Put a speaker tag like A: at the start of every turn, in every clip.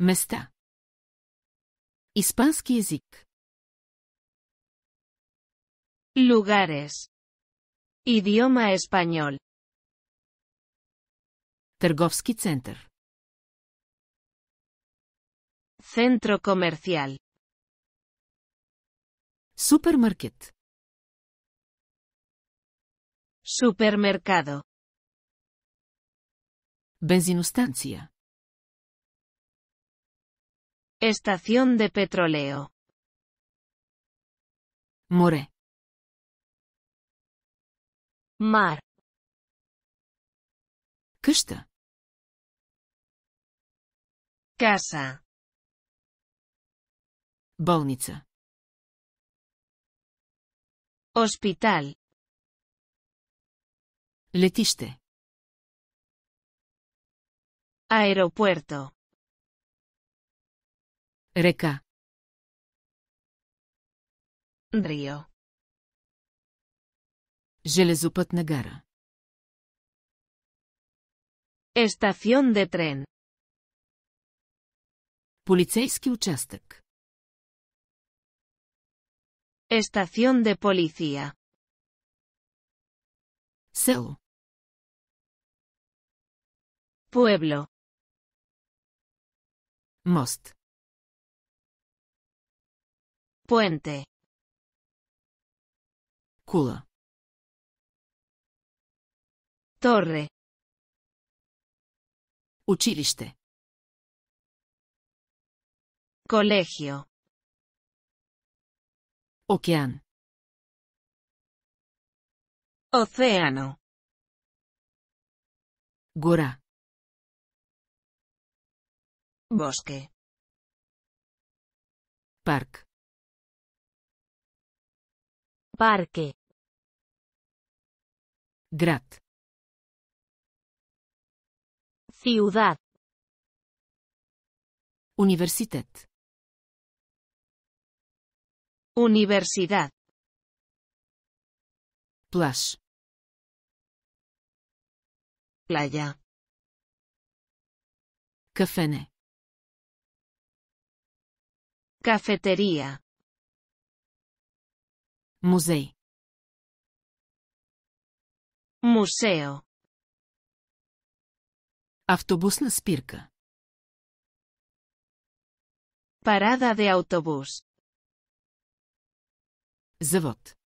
A: Mesta. Испански Lugares. Idioma español. tergovsky center. Centro comercial. Supermarket. Supermercado. Benzinostancia. Estación de petróleo. More. Mar. Costa. Casa. Hospital. Letiste. Aeropuerto. Река. Рио. Железопътна гара. Estación де трен. Полицейски участък. Estación де полиция. Село. Pueblo. Мост. Puente. Cula. Torre. Uchiliste. Colegio. Океан. Océano. Gora. Bosque. Park. Parque. Grat. Ciudad. Universitet. Universidad. plus, Playa. Cafene. Cafetería. Музей. Мусео. Автобусна спирка. Парада де автобус. Завод.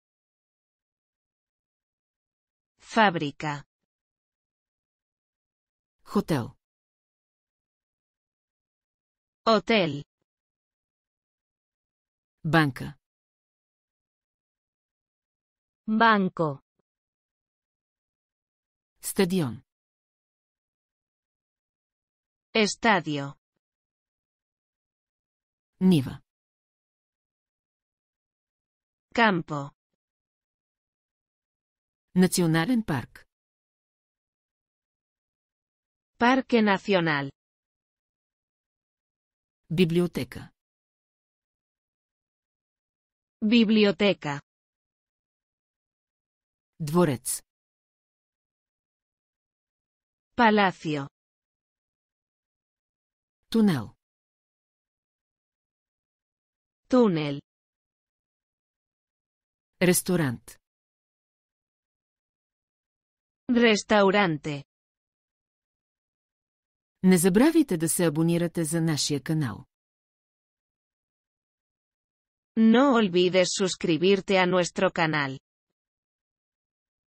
A: Фабрика. Хотел. Отел. Банка. Banco. Stadion. Estadio. Niva. Campo. en Park. Parque Nacional. Biblioteca. Biblioteca dvoretz Palacio. Túnel Túnel. Restaurant. Restaurante. No olvides suscribirte a nuestro canal.